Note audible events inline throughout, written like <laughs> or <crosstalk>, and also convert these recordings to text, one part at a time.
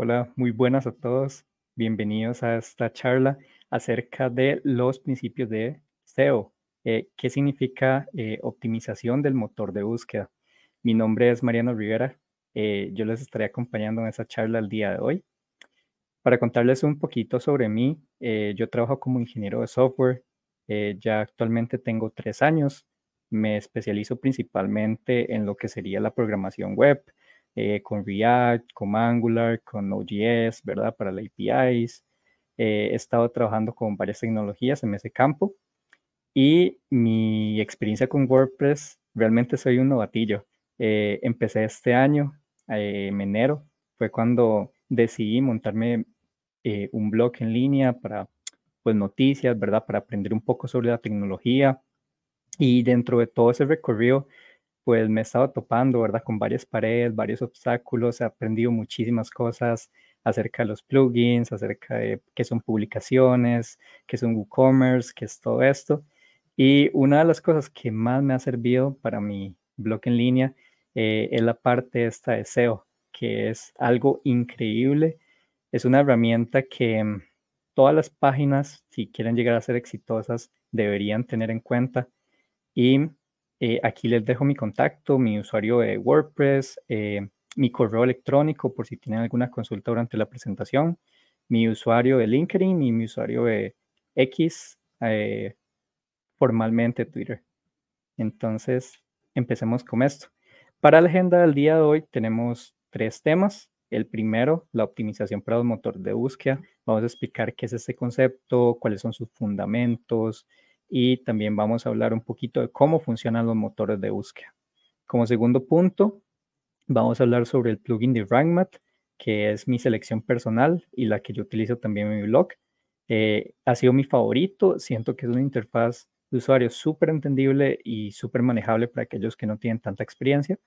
Hola, muy buenas a todos. Bienvenidos a esta charla acerca de los principios de SEO. Eh, ¿Qué significa eh, optimización del motor de búsqueda? Mi nombre es Mariano Rivera. Eh, yo les estaré acompañando en esta charla el día de hoy. Para contarles un poquito sobre mí, yo trabajo como ingeniero de software. ya actualmente tengo tres años. Me especializo principalmente en lo que sería la programación web, eh, con React, con Angular, con Node.js, ¿verdad? Para las APIs. Eh, he estado trabajando con varias tecnologías en ese campo y mi experiencia con WordPress, realmente soy un novatillo. Eh, empecé este año, en enero, fue cuando decidí montarme un blog en línea para pues, noticias, ¿verdad? Para aprender un poco sobre la tecnología. Y dentro de todo ese recorrido, pues me he estado topando, ¿verdad? Con varias paredes, varios obstáculos, he aprendido muchísimas cosas acerca de los plugins, acerca de qué son publicaciones, qué es un WooCommerce, qué es todo esto. Y una de las cosas que más me ha servido para mi blog en línea eh, es la parte esta de SEO, que es algo increíble. Es una herramienta que mm, todas las páginas, si quieren llegar a ser exitosas, deberían tener en cuenta. Y eh, aquí les dejo mi contacto, mi usuario de WordPress, eh, mi correo electrónico por si tienen alguna consulta durante la presentación, mi usuario de LinkedIn y mi usuario de X, eh, formalmente Twitter. Entonces, empecemos con esto. Para la agenda del día de hoy tenemos tres temas. El primero, la optimización para los motores de búsqueda. Vamos a explicar qué es este concepto, cuáles son sus fundamentos, y también vamos a hablar un poquito de cómo funcionan los motores de búsqueda. Como segundo punto, vamos a hablar sobre el plugin de RankMath, que es mi selección personal y la que yo utilizo también en mi blog. Eh, ha sido mi favorito, siento que es una interfaz de usuario súper entendible y súper manejable para aquellos que no tienen tanta experiencia.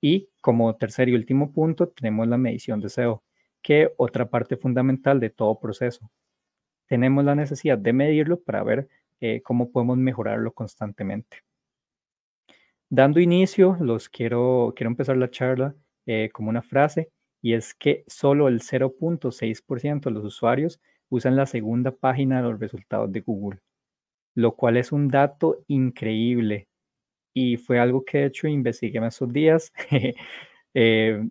Y como tercer y último punto, tenemos la medición de SEO, que otra parte fundamental de todo proceso. Tenemos la necesidad de medirlo para ver eh, cómo podemos mejorarlo constantemente. Dando inicio, los quiero, quiero empezar la charla eh, como una frase, y es que solo el 0.6% de los usuarios usan la segunda página de los resultados de Google, lo cual es un dato increíble. Y fue algo que de hecho investigué en esos días. <laughs> Eh,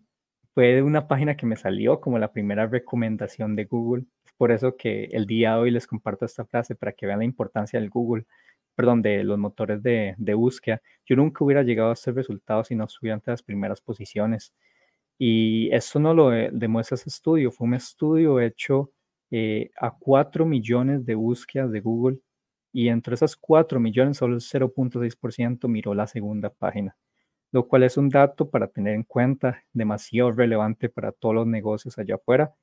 fue de una página que me salió como la primera recomendación de Google por eso que el día de hoy les comparto esta frase para que vean la importancia del Google, perdón, de los motores de, búsqueda. Yo nunca hubiera llegado a estos resultado si no estuviera ante las primeras posiciones. Y eso no lo eh, demuestra ese estudio, fue un estudio hecho eh, a 4 millones de búsquedas de Google y entre esas 4 millones solo el 0.6% miró la segunda página, lo cual es un dato para tener en cuenta, demasiado relevante para todos los negocios allá afuera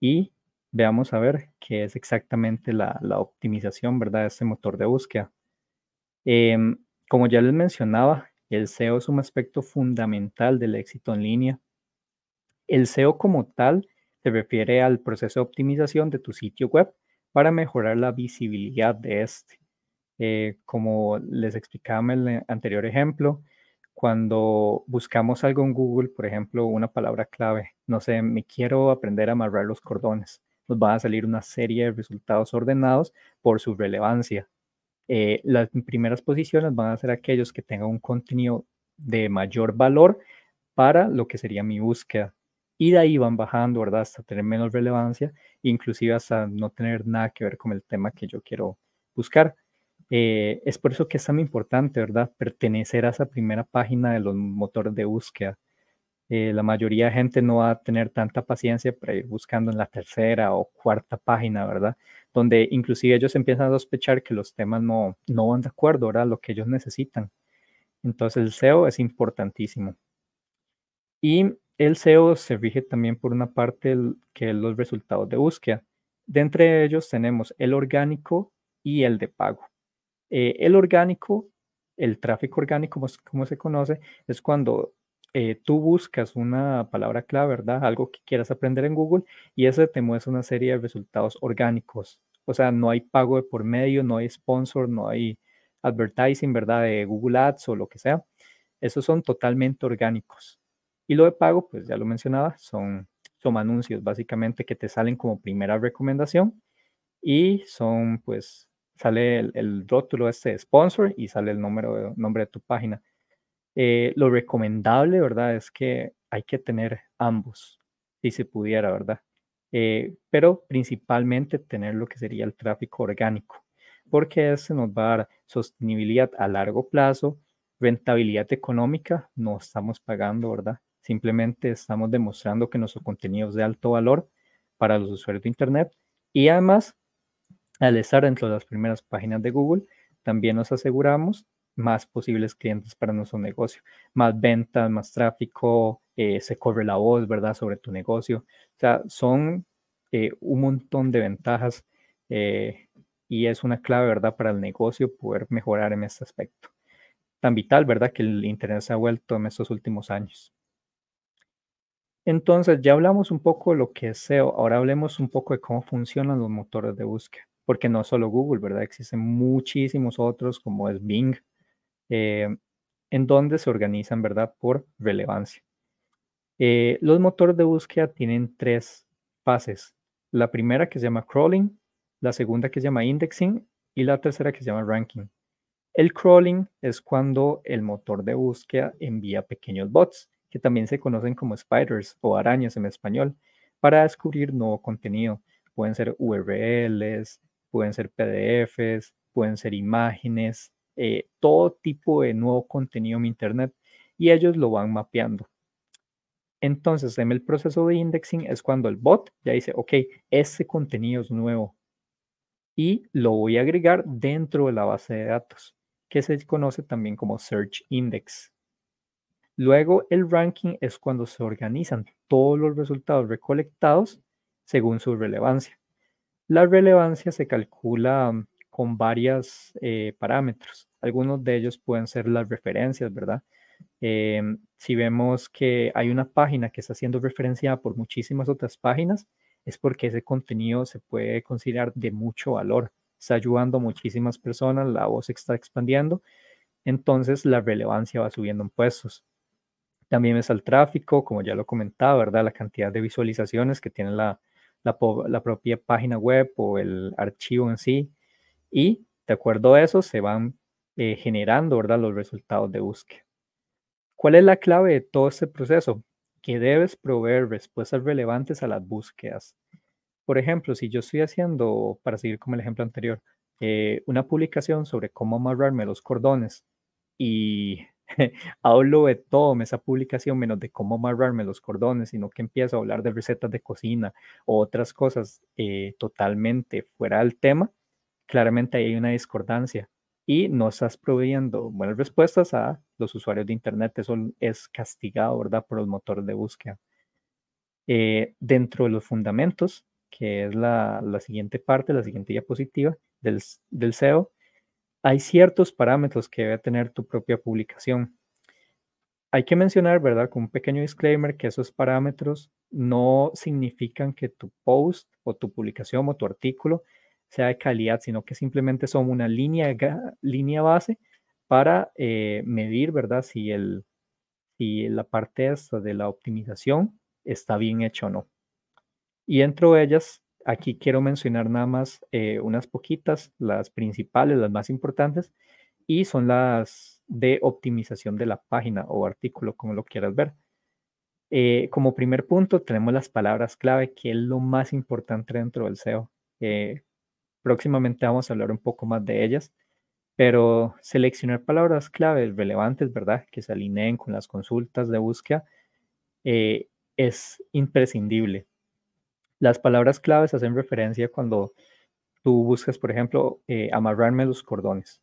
y veamos a ver qué es exactamente la, la optimización, ¿verdad? De este motor de búsqueda. Em, como ya les mencionaba, el SEO es un aspecto fundamental del éxito en línea. El SEO como tal se refiere al proceso de optimización de tu sitio web para mejorar la visibilidad de este. Eh, como les explicaba en el anterior ejemplo, cuando buscamos algo en Google, por ejemplo, una palabra clave, no sé, me quiero aprender a amarrar los cordones nos van a salir una serie de resultados ordenados por su relevancia. Eh, las primeras posiciones van a ser aquellos que tengan un contenido de mayor valor para lo que sería mi búsqueda. Y de ahí van bajando, ¿verdad? Hasta tener menos relevancia, inclusive hasta no tener nada que ver con el tema que yo quiero buscar. Eh, es por eso que es tan importante, ¿verdad? Pertenecer a esa primera página de los motores de búsqueda. Eh, la mayoría de gente no va a tener tanta paciencia para ir buscando en la tercera o cuarta página, ¿verdad? Donde inclusive ellos empiezan a sospechar que los temas no, van de acuerdo, ¿verdad? Lo que ellos necesitan. Entonces el SEO es importantísimo. Y el SEO se rige también por una parte que los resultados de búsqueda. De entre ellos tenemos el orgánico y el de pago. Eh, el orgánico, el tráfico orgánico, como se conoce, es cuando eh, tú buscas una palabra clave, ¿verdad? Algo que quieras aprender en Google y eso te muestra una serie de resultados orgánicos. O sea, no hay pago de por medio, no hay sponsor, no hay advertising, ¿verdad? De Google Ads o lo que sea. Esos son totalmente orgánicos. Y lo de pago, pues ya lo mencionaba, son, son anuncios básicamente que te salen como primera recomendación y son, pues, sale el, el rótulo este de sponsor y sale el número, el nombre de tu página. Eh, lo recomendable, ¿verdad? Es que hay que tener ambos, si se pudiera, ¿verdad? Eh, pero principalmente tener lo que sería el tráfico orgánico, porque ese nos va a dar sostenibilidad a largo plazo, rentabilidad económica, no estamos pagando, ¿verdad? Simplemente estamos demostrando que nuestro contenido es de alto valor para los usuarios de Internet y además, al estar dentro de las primeras páginas de Google, también nos aseguramos más posibles clientes para nuestro negocio, más ventas, más tráfico, eh, se corre la voz, ¿verdad?, sobre tu negocio. O sea, son eh, un montón de ventajas eh, y es una clave, ¿verdad?, para el negocio poder mejorar en este aspecto. Tan vital, ¿verdad?, que el Internet se ha vuelto en estos últimos años. Entonces, ya hablamos un poco de lo que es SEO, ahora hablemos un poco de cómo funcionan los motores de búsqueda, porque no solo Google, ¿verdad? Existen muchísimos otros como es Bing, eh, en donde se organizan, ¿verdad?, por relevancia. Eh, los motores de búsqueda tienen tres fases. La primera que se llama crawling, la segunda que se llama indexing y la tercera que se llama ranking. El crawling es cuando el motor de búsqueda envía pequeños bots, que también se conocen como spiders o arañas en español, para descubrir nuevo contenido. Pueden ser URLs, pueden ser PDFs, pueden ser imágenes, eh, todo tipo de nuevo contenido en Internet y ellos lo van mapeando. Entonces, en el proceso de indexing es cuando el bot ya dice, ok, este contenido es nuevo y lo voy a agregar dentro de la base de datos, que se conoce también como Search Index. Luego, el ranking es cuando se organizan todos los resultados recolectados según su relevancia. La relevancia se calcula con varios eh, parámetros. Algunos de ellos pueden ser las referencias, ¿verdad? Em, si vemos que hay una página que está siendo referenciada por muchísimas otras páginas, es porque ese contenido se puede considerar de mucho valor. Está ayudando a muchísimas personas, la voz está expandiendo, entonces la relevancia va subiendo en puestos. También es el tráfico, como ya lo comentaba, ¿verdad? La cantidad de visualizaciones que tiene la propia página web o el archivo en sí, y de acuerdo a eso se van eh, generando ¿verdad? los resultados de búsqueda. ¿Cuál es la clave de todo este proceso? Que debes proveer respuestas relevantes a las búsquedas. Por ejemplo, si yo estoy haciendo, para seguir con el ejemplo anterior, eh, una publicación sobre cómo amarrarme los cordones y <laughs> hablo de todo en esa publicación, menos de cómo amarrarme los cordones, sino que empiezo a hablar de recetas de cocina o otras cosas eh, totalmente fuera del tema, claramente ahí hay una discordancia y no estás proveyendo buenas respuestas a los usuarios de Internet. Eso es castigado, ¿verdad?, por el motor de búsqueda. Eh, dentro de los fundamentos, que es la, siguiente parte, la siguiente diapositiva del, del, SEO, hay ciertos parámetros que debe tener tu propia publicación. Hay que mencionar, ¿verdad?, con un pequeño disclaimer, que esos parámetros no significan que tu post o tu publicación o tu artículo sea de calidad, sino que simplemente son una línea, línea base para eh, medir, ¿verdad? Si, el, si la parte de la optimización está bien hecha o no. Y dentro de ellas, aquí quiero mencionar nada más eh, unas poquitas, las principales, las más importantes, y son las de optimización de la página o artículo, como lo quieras ver. Eh, como primer punto, tenemos las palabras clave, que es lo más importante dentro del SEO. Próximamente vamos a hablar un poco más de ellas, pero seleccionar palabras claves relevantes, ¿verdad? Que se alineen con las consultas de búsqueda eh, es imprescindible. Las palabras claves hacen referencia cuando tú buscas, por ejemplo, eh, amarrarme los cordones.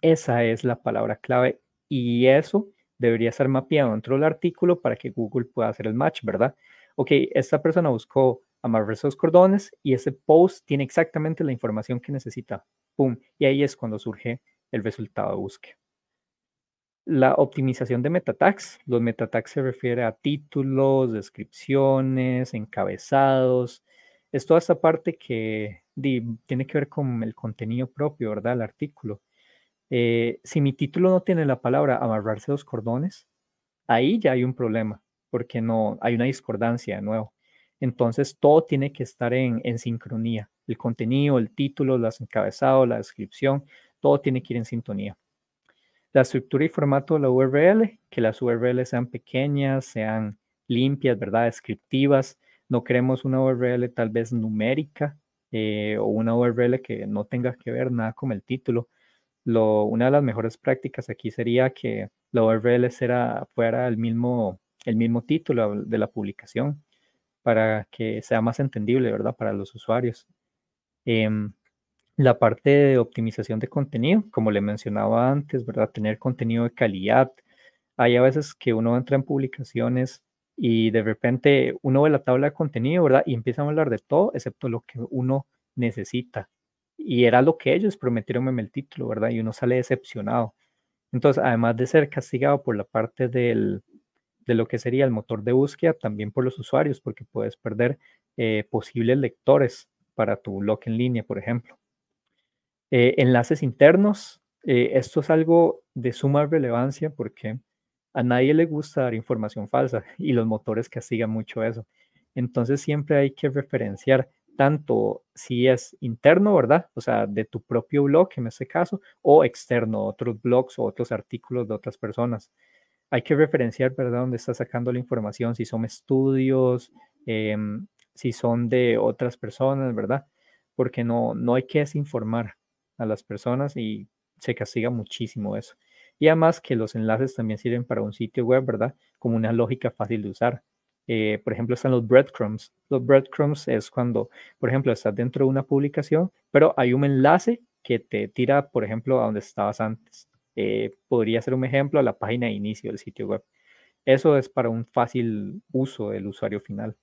Esa es la palabra clave y eso debería ser mapeado dentro del artículo para que Google pueda hacer el match, ¿verdad? Ok, esta persona buscó Amarrarse los cordones y ese post tiene exactamente la información que necesita. ¡Pum! Y ahí es cuando surge el resultado de búsqueda. La optimización de metatags. Los metatags se refiere a títulos, descripciones, encabezados. Es toda esta parte que tiene que ver con el contenido propio, ¿verdad? El artículo. Eh, si mi título no tiene la palabra amarrarse los cordones, ahí ya hay un problema, porque no hay una discordancia de nuevo. Entonces, todo tiene que estar en, sincronía. El contenido, el título, los encabezados, la descripción, todo tiene que ir en sintonía. La estructura y formato de la URL, que las URL sean pequeñas, sean limpias, ¿verdad? Descriptivas. No queremos una URL tal vez numérica eh, o una URL que no tenga que ver nada con el título. una de las mejores prácticas aquí sería que la URL fuera, fuera mismo, el mismo título de la publicación para que sea más entendible, ¿verdad? Para los usuarios. Em, la parte de optimización de contenido, como le mencionaba antes, ¿verdad? Tener contenido de calidad. Hay a veces que uno entra en publicaciones y de repente uno ve la tabla de contenido, ¿verdad? Y empieza a hablar de todo, excepto lo que uno necesita. Y era lo que ellos prometieron en el título, ¿verdad? Y uno sale decepcionado. Entonces, además de ser castigado por la parte del, de lo que sería el motor de búsqueda también por los usuarios, porque puedes perder eh, posibles lectores para tu blog en línea, por ejemplo. Eh, enlaces internos, eh, esto es algo de suma relevancia porque a nadie le gusta dar información falsa <laughs> y los motores castigan mucho eso. Entonces siempre hay que referenciar tanto si es interno, ¿verdad? O sea, de tu propio blog en este caso, o externo, otros blogs o otros artículos de otras personas hay que referenciar, ¿verdad?, dónde está sacando la información, si son estudios, em, si son de otras personas, ¿verdad? Porque no, no hay que desinformar a las personas y se castiga muchísimo eso. Y además que los enlaces también sirven para un sitio web, ¿verdad? Como una lógica fácil de usar. Eh, por ejemplo, están los breadcrumbs. Los breadcrumbs es cuando, por ejemplo, estás dentro de una publicación, pero hay un enlace que te tira, por ejemplo, a donde estabas antes. Eh, podría ser un ejemplo a la página de inicio del sitio web. Eso es para un fácil uso del usuario final.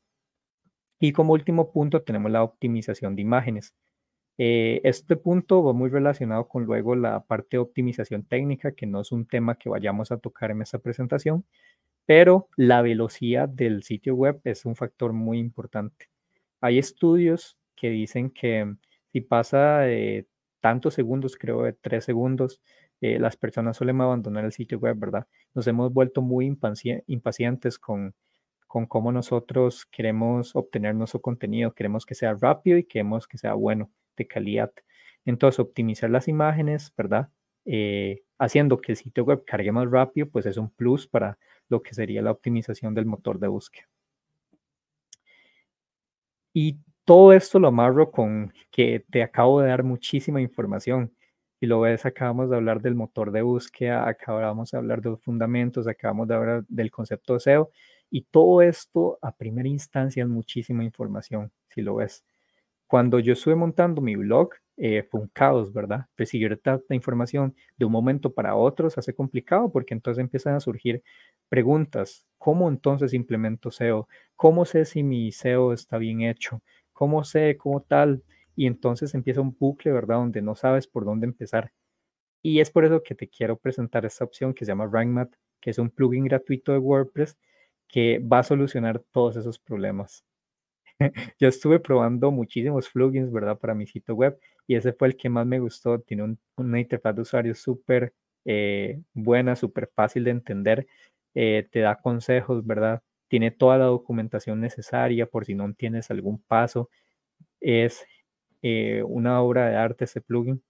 Y como último punto tenemos la optimización de imágenes. Eh, este punto va muy relacionado con luego la parte de optimización técnica, que no es un tema que vayamos a tocar en esta presentación, pero la velocidad del sitio web es un factor muy importante. Hay estudios que dicen que si pasa de eh, tantos segundos, creo de tres segundos, eh, las personas suelen abandonar el sitio web, ¿verdad? Nos hemos vuelto muy impacientes con, cómo nosotros queremos obtener nuestro contenido. Queremos que sea rápido y queremos que sea bueno, de calidad. Entonces, optimizar las imágenes, ¿verdad? Eh, haciendo que el sitio web cargue más rápido, pues es un plus para lo que sería la optimización del motor de búsqueda. Y todo esto lo amarro con que te acabo de dar muchísima información y lo ves, acabamos de hablar del motor de búsqueda, acabamos de hablar de los fundamentos, acabamos de hablar del concepto de SEO y todo esto a primera instancia es muchísima información, si lo ves. Cuando yo estuve montando mi blog, eh, fue un caos, ¿verdad? Recibir tanta información de un momento para otro se hace complicado porque entonces empiezan a surgir preguntas. ¿Cómo entonces implemento SEO? ¿Cómo sé si mi SEO está bien hecho? ¿Cómo sé cómo tal? y entonces empieza un bucle, ¿verdad? Donde no sabes por dónde empezar. Y es por eso que te quiero presentar esta opción que se llama RankMath, que es un plugin gratuito de WordPress que va a solucionar todos esos problemas. <laughs> Yo estuve probando muchísimos plugins, ¿verdad? Para mi sitio web y ese fue el que más me gustó. Tiene un, una interfaz de usuario súper eh, buena, súper fácil de entender. Eh, te da consejos, ¿verdad? Tiene toda la documentación necesaria por si no tienes algún paso. Es eh, una obra de arte ese plugin.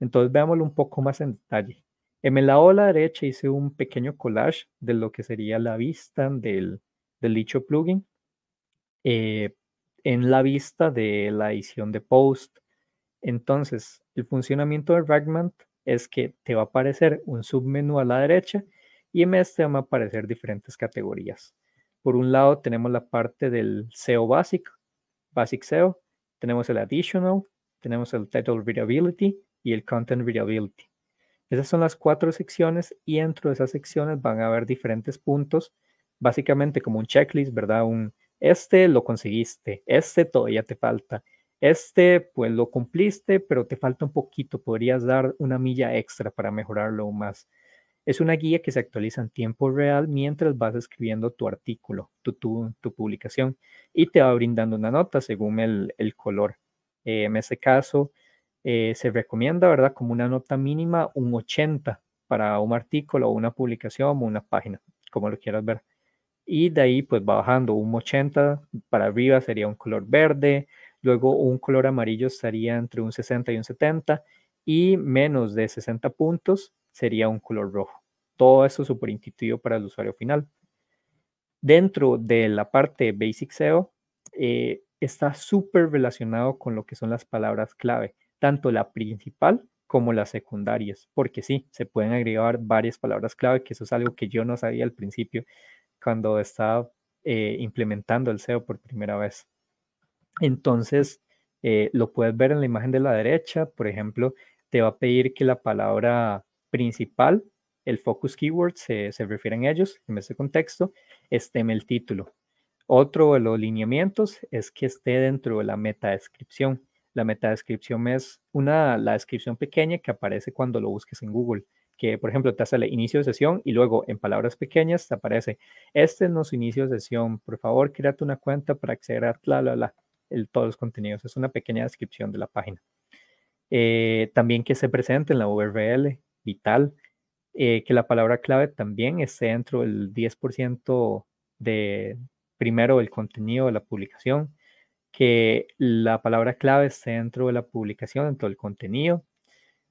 Entonces veámoslo un poco más en detalle. En la derecha hice un pequeño collage de lo que sería la vista del, dicho plugin. Eh, en la vista de la edición de post. Entonces, el funcionamiento de Fragment es que te va a aparecer un submenú a la derecha y en este van a aparecer diferentes categorías. Por un lado tenemos la parte del SEO básico, Basic SEO, tenemos el additional, tenemos el title readability y el content readability. Esas son las cuatro secciones y dentro de esas secciones van a haber diferentes puntos, básicamente como un checklist, ¿verdad? Un este lo conseguiste, este todavía te falta, este pues lo cumpliste, pero te falta un poquito, podrías dar una milla extra para mejorarlo más. Es una guía que se actualiza en tiempo real mientras vas escribiendo tu artículo, tu, tu, publicación, y te va brindando una nota según el, color. Eh, en este caso, eh, se recomienda, ¿verdad? Como una nota mínima, un 80 para un artículo o una publicación o una página, como lo quieras ver. Y de ahí, pues va bajando un 80 para arriba sería un color verde, luego un color amarillo estaría entre un 60 y un 70, y menos de 60 puntos sería un color rojo. Todo eso es súper instituido para el usuario final. Dentro de la parte Basic SEO, eh, está súper relacionado con lo que son las palabras clave, tanto la principal como las secundarias, porque sí, se pueden agregar varias palabras clave, que eso es algo que yo no sabía al principio cuando estaba eh, implementando el SEO por primera vez. Entonces, eh, lo puedes ver en la imagen de la derecha, por ejemplo, te va a pedir que la palabra principal, el focus keyword, se, se refieren a ellos en ese contexto, esté en el título. Otro de los lineamientos es que esté dentro de la meta descripción La meta descripción es una, la descripción pequeña que aparece cuando lo busques en Google, que por ejemplo te hace el inicio de sesión y luego en palabras pequeñas te aparece, este es nuestro inicio de sesión, por favor, créate una cuenta para acceder a la todos los contenidos. Es una pequeña descripción de la página. Eh, también que se presente en la URL, vital, eh, que la palabra clave también esté dentro del 10% de primero el contenido de la publicación, que la palabra clave esté dentro de la publicación, dentro del contenido,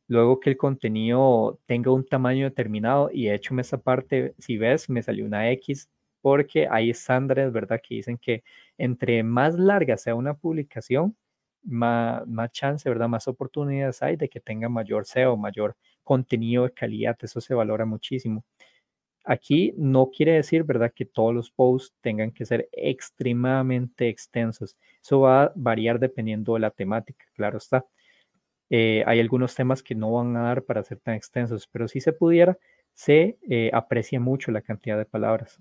luego que el contenido tenga un tamaño determinado y de hecho en esa parte, si ves, me salió una X porque hay estándares, ¿verdad? Que dicen que entre más larga sea una publicación, más, más chance, ¿verdad? Más oportunidades hay de que tenga mayor SEO, mayor contenido de calidad, eso se valora muchísimo. Aquí no quiere decir, ¿verdad?, que todos los posts tengan que ser extremadamente extensos. Eso va a variar dependiendo de la temática, claro está. Eh, hay algunos temas que no van a dar para ser tan extensos, pero si se pudiera, se eh, aprecia mucho la cantidad de palabras.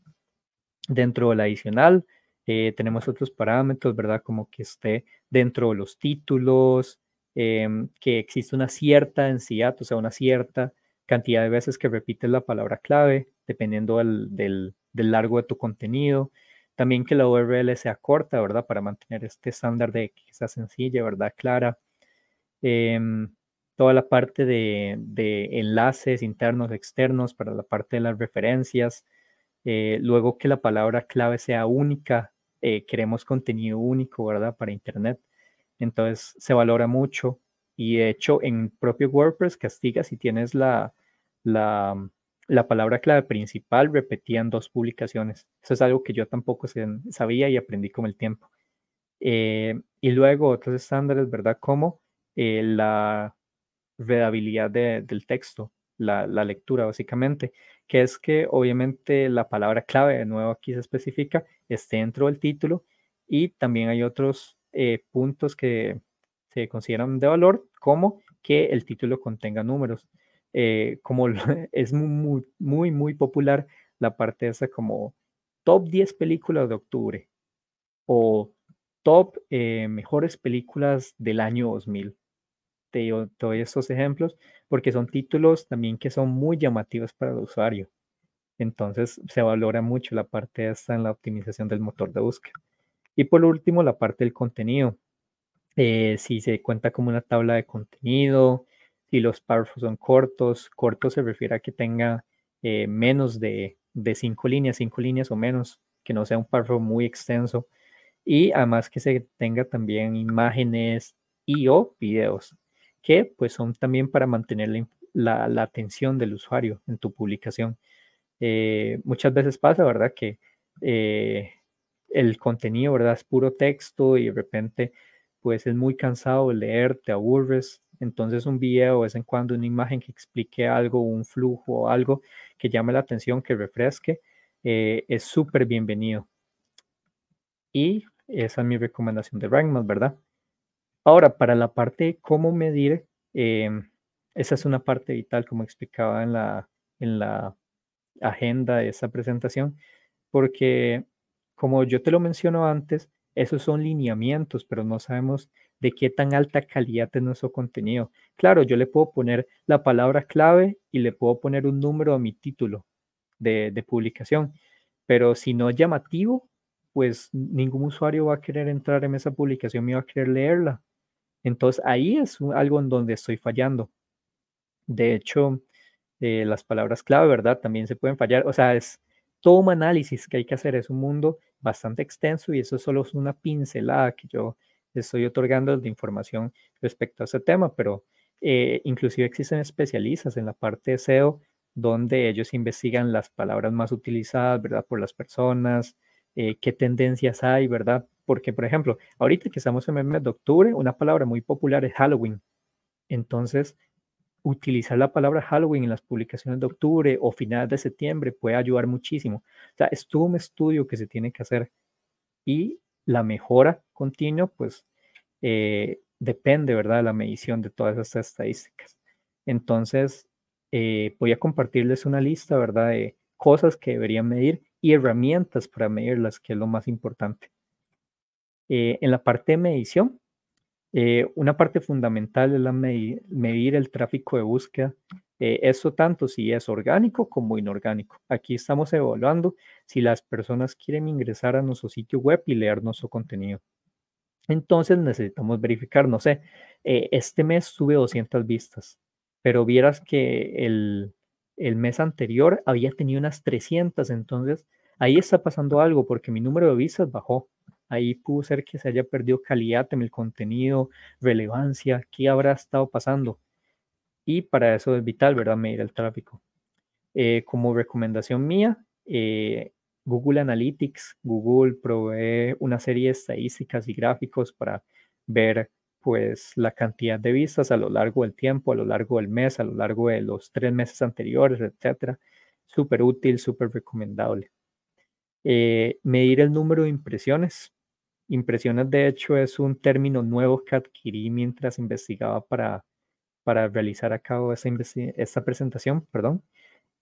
Dentro del adicional, eh, tenemos otros parámetros, ¿verdad? Como que esté dentro de los títulos, em, que existe una cierta densidad, o sea, una cierta cantidad de veces que repites la palabra clave, dependiendo del, largo de tu contenido. También que la URL sea corta, ¿verdad? Para mantener este estándar de que sea sencilla, ¿verdad? Clara. Em, toda la parte de, enlaces internos, externos, para la parte de las referencias. Eh, luego que la palabra clave sea única eh, queremos contenido único, ¿verdad? Para Internet. Entonces se valora mucho y de hecho en propio WordPress castiga si tienes la, la, mm, palabra clave principal repetida dos publicaciones. Eso es algo que yo tampoco sabía y aprendí con el tiempo. Eh, y luego otros estándares, ¿verdad? Como eh, la redabilidad del texto, la, la, lectura básicamente que es que obviamente la palabra clave, de nuevo aquí se especifica, esté dentro del título y también hay otros eh, puntos que se consideran de valor, como que el título contenga números. Eh, como <laughs> es muy, muy, muy popular la parte esa como top 10 películas de octubre o top eh, mejores películas del año 2000. Te, te doy estos ejemplos porque son títulos también que son muy llamativos para el usuario. Entonces se valora mucho la parte esta en la optimización del motor de búsqueda. Y por último, la parte del contenido. Eh, si se cuenta como una tabla de contenido, si los párrafos son cortos, corto se refiere a que tenga eh, menos de, de cinco líneas, cinco líneas o menos, que no sea un párrafo muy extenso. Y además que se tenga también imágenes y o videos que pues son también para mantener la, atención del usuario en tu publicación. Eh, muchas veces pasa, ¿verdad? Que eh, el contenido, ¿verdad? Es puro texto y de repente pues es muy cansado leer, te aburres. Entonces un video, de vez en cuando una imagen que explique algo, un flujo, o algo que llame la atención, que refresque, eh, es súper bienvenido. Y esa es mi recomendación de más ¿verdad? Ahora, para la parte de cómo medir, em, esa es una parte vital, como explicaba en la, en la agenda de esa presentación, porque como yo te lo menciono antes, esos son lineamientos, pero no sabemos de qué tan alta calidad es nuestro contenido. Claro, yo le puedo poner la palabra clave y le puedo poner un número a mi título de, publicación, pero si no es llamativo, pues ningún usuario va a querer entrar en esa publicación me va a querer leerla. Entonces ahí es algo en donde estoy fallando. De hecho, eh, las palabras clave, ¿verdad? También se pueden fallar. O sea, es todo un análisis que hay que hacer. Es un mundo bastante extenso y eso solo es una pincelada que yo estoy otorgando de información respecto a ese tema, pero eh, inclusive existen especialistas en la parte de SEO donde ellos investigan las palabras más utilizadas, ¿verdad? Por las personas, eh, qué tendencias hay, ¿verdad? Porque, por ejemplo, ahorita que estamos en el mes de octubre, una palabra muy popular es Halloween. Entonces, utilizar la palabra Halloween en las publicaciones de octubre o finales de septiembre puede ayudar muchísimo. O sea, es todo un estudio que se tiene que hacer y la mejora continua, pues eh, depende, ¿verdad?, de la medición de todas esas estadísticas. Entonces, eh, voy a compartirles una lista, ¿verdad?, de cosas que deberían medir y herramientas para medirlas, que es lo más importante. Eh, en la parte de medición, eh, una parte fundamental es la medir, el tráfico de búsqueda. Eh, eso tanto si es orgánico como inorgánico. Aquí estamos evaluando si las personas quieren ingresar a nuestro sitio web y leer nuestro contenido. Entonces necesitamos verificar, no sé, este mes tuve 200 vistas, pero vieras que el, el mes anterior había tenido unas 300, entonces ahí está pasando algo porque mi número de vistas bajó Ahí pudo ser que se haya perdido calidad en el contenido, relevancia, qué habrá estado pasando. Y para eso es vital, ¿verdad? Medir el tráfico. Eh, como recomendación mía, eh, Google Analytics, Google provee una serie de estadísticas y gráficos para ver pues la cantidad de vistas a lo largo del tiempo, a lo largo del mes, a lo largo de los tres meses anteriores, etcétera. Súper útil, súper recomendable. Eh, medir el número de impresiones. Impresiones, de hecho, es un término nuevo que adquirí mientras investigaba para, para realizar a cabo esa esta presentación. Perdón.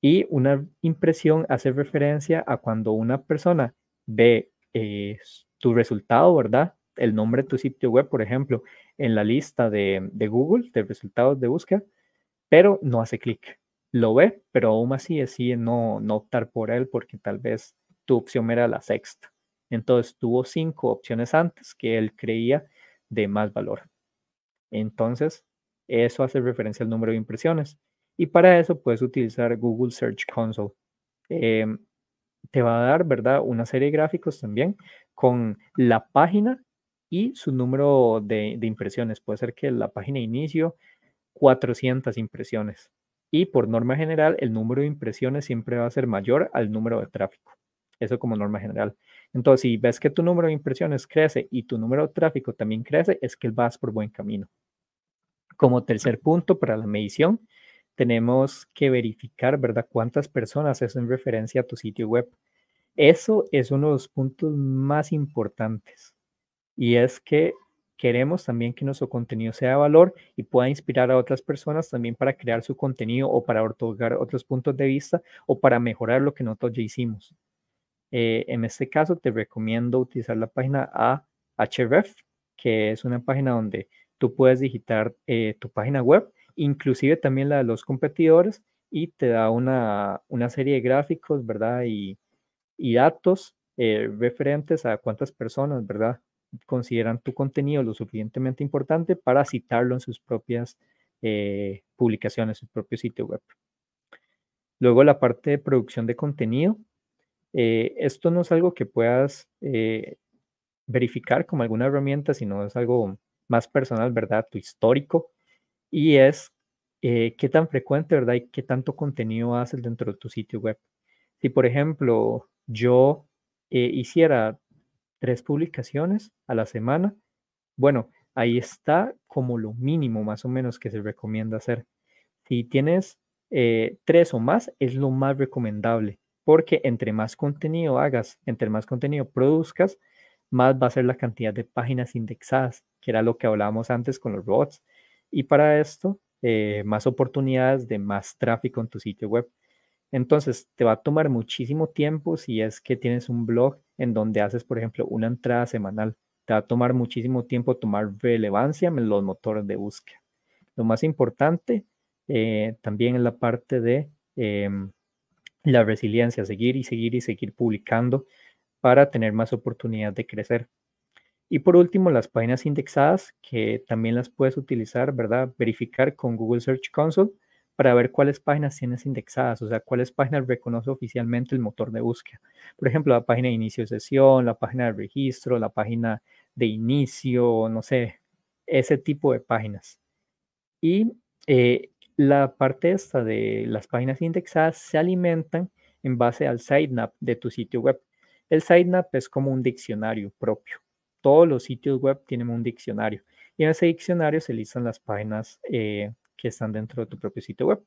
Y una impresión hace referencia a cuando una persona ve eh, tu resultado, ¿verdad? El nombre de tu sitio web, por ejemplo, en la lista de, Google, de resultados de búsqueda, pero no hace clic. Lo ve, pero aún así decide no, no optar por él porque tal vez tu opción era la sexta. Entonces tuvo cinco opciones antes que él creía de más valor. Entonces, eso hace referencia al número de impresiones. Y para eso puedes utilizar Google Search Console. Em, te va a dar, ¿verdad? Una serie de gráficos también con la página y su número de, impresiones. Puede ser que la página inicio, 400 impresiones. Y por norma general, el número de impresiones siempre va a ser mayor al número de tráfico. Eso como norma general. Entonces, si ves que tu número de impresiones crece y tu número de tráfico también crece, es que vas por buen camino. Como tercer punto para la medición, tenemos que verificar, ¿verdad?, cuántas personas es en referencia a tu sitio web. Eso es uno de los puntos más importantes. Y es que queremos también que nuestro contenido sea de valor y pueda inspirar a otras personas también para crear su contenido o para otorgar otros puntos de vista o para mejorar lo que nosotros ya hicimos. Eh, en este caso, te recomiendo utilizar la página Ahref, que es una página donde tú puedes digitar eh, tu página web, inclusive también la de los competidores, y te da una, serie de gráficos, ¿verdad? Y, datos eh, referentes a cuántas personas, ¿verdad? Consideran tu contenido lo suficientemente importante para citarlo en sus propias publicaciones, en su propio sitio web. Luego la parte de producción de contenido, eh, esto no es algo que puedas eh, verificar como alguna herramienta, sino es algo más personal, ¿verdad? Tu histórico. Y es eh, qué tan frecuente, ¿verdad? Y qué tanto contenido haces dentro de tu sitio web. Si, por ejemplo, yo hiciera tres publicaciones a la semana, bueno, ahí está como lo mínimo más o menos que se recomienda hacer. Si tienes tres o más, es lo más recomendable porque entre más contenido hagas, entre más contenido produzcas, más va a ser la cantidad de páginas indexadas, que era lo que hablábamos antes con los robots. Y para esto, eh, más oportunidades de más tráfico en tu sitio web. Entonces, te va a tomar muchísimo tiempo si es que tienes un blog en donde haces, por ejemplo, una entrada semanal. Te va a tomar muchísimo tiempo tomar relevancia en los motores de búsqueda. Lo más importante eh, también es la parte de em, la resiliencia, seguir y seguir y seguir publicando para tener más oportunidad de crecer. Y por último, las páginas indexadas, que también las puedes utilizar, ¿verdad? Verificar con Google Search Console para ver cuáles páginas tienes indexadas, o sea, cuáles páginas reconoce oficialmente el motor de búsqueda. Por ejemplo, la página de inicio de sesión, la página de registro, la página de inicio, no sé, ese tipo de páginas. Y eh, la parte esta de las páginas indexadas se alimentan en base al sitemap de tu sitio web. El sitemap es como un diccionario propio. Todos los sitios web tienen un diccionario y en ese diccionario se listan las páginas eh, que están dentro de tu propio sitio web.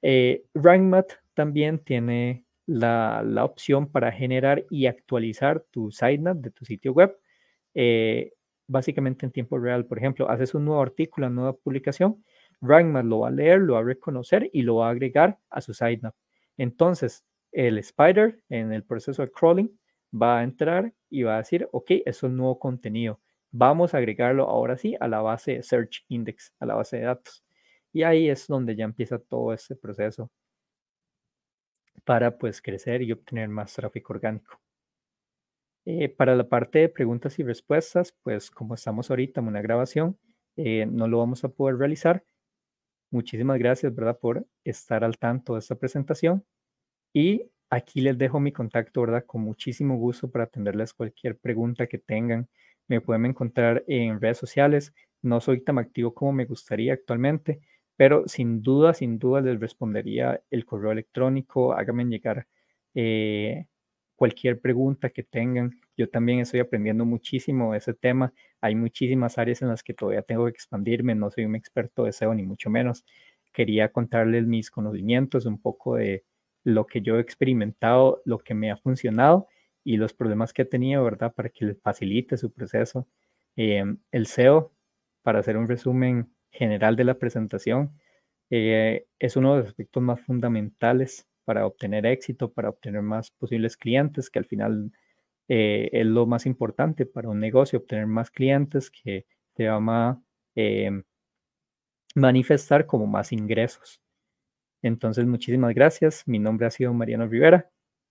Eh, RankMath también tiene la, opción para generar y actualizar tu sitemap de tu sitio web, eh, básicamente en tiempo real. Por ejemplo, haces un nuevo artículo, una nueva publicación Ragnar lo va a leer, lo va a reconocer y lo va a agregar a su sitemap. Entonces, el spider en el proceso de crawling va a entrar y va a decir, ok, eso es nuevo contenido. Vamos a agregarlo ahora sí a la base de search index, a la base de datos. Y ahí es donde ya empieza todo este proceso para pues crecer y obtener más tráfico orgánico. Eh, para la parte de preguntas y respuestas, pues como estamos ahorita en una grabación, eh, no lo vamos a poder realizar, Muchísimas gracias, ¿verdad? Por estar al tanto de esta presentación. Y aquí les dejo mi contacto, ¿verdad? Con muchísimo gusto para atenderles cualquier pregunta que tengan. Me pueden encontrar en redes sociales. No soy tan activo como me gustaría actualmente, pero sin duda, sin duda les respondería el correo electrónico. Háganme llegar eh, cualquier pregunta que tengan. Yo también estoy aprendiendo muchísimo ese tema. Hay muchísimas áreas en las que todavía tengo que expandirme. No soy un experto de SEO, ni mucho menos. Quería contarles mis conocimientos, un poco de lo que yo he experimentado, lo que me ha funcionado y los problemas que he tenido, ¿verdad? Para que les facilite su proceso. Em, el SEO, para hacer un resumen general de la presentación, eh, es uno de los aspectos más fundamentales para obtener éxito, para obtener más posibles clientes, que al final eh, es lo más importante para un negocio, obtener más clientes que te van a em, manifestar como más ingresos. Entonces, muchísimas gracias. Mi nombre ha sido Mariano Rivera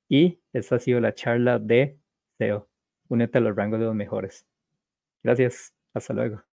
y esta ha sido la charla de SEO. Únete a los rangos de los mejores. Gracias. Hasta luego.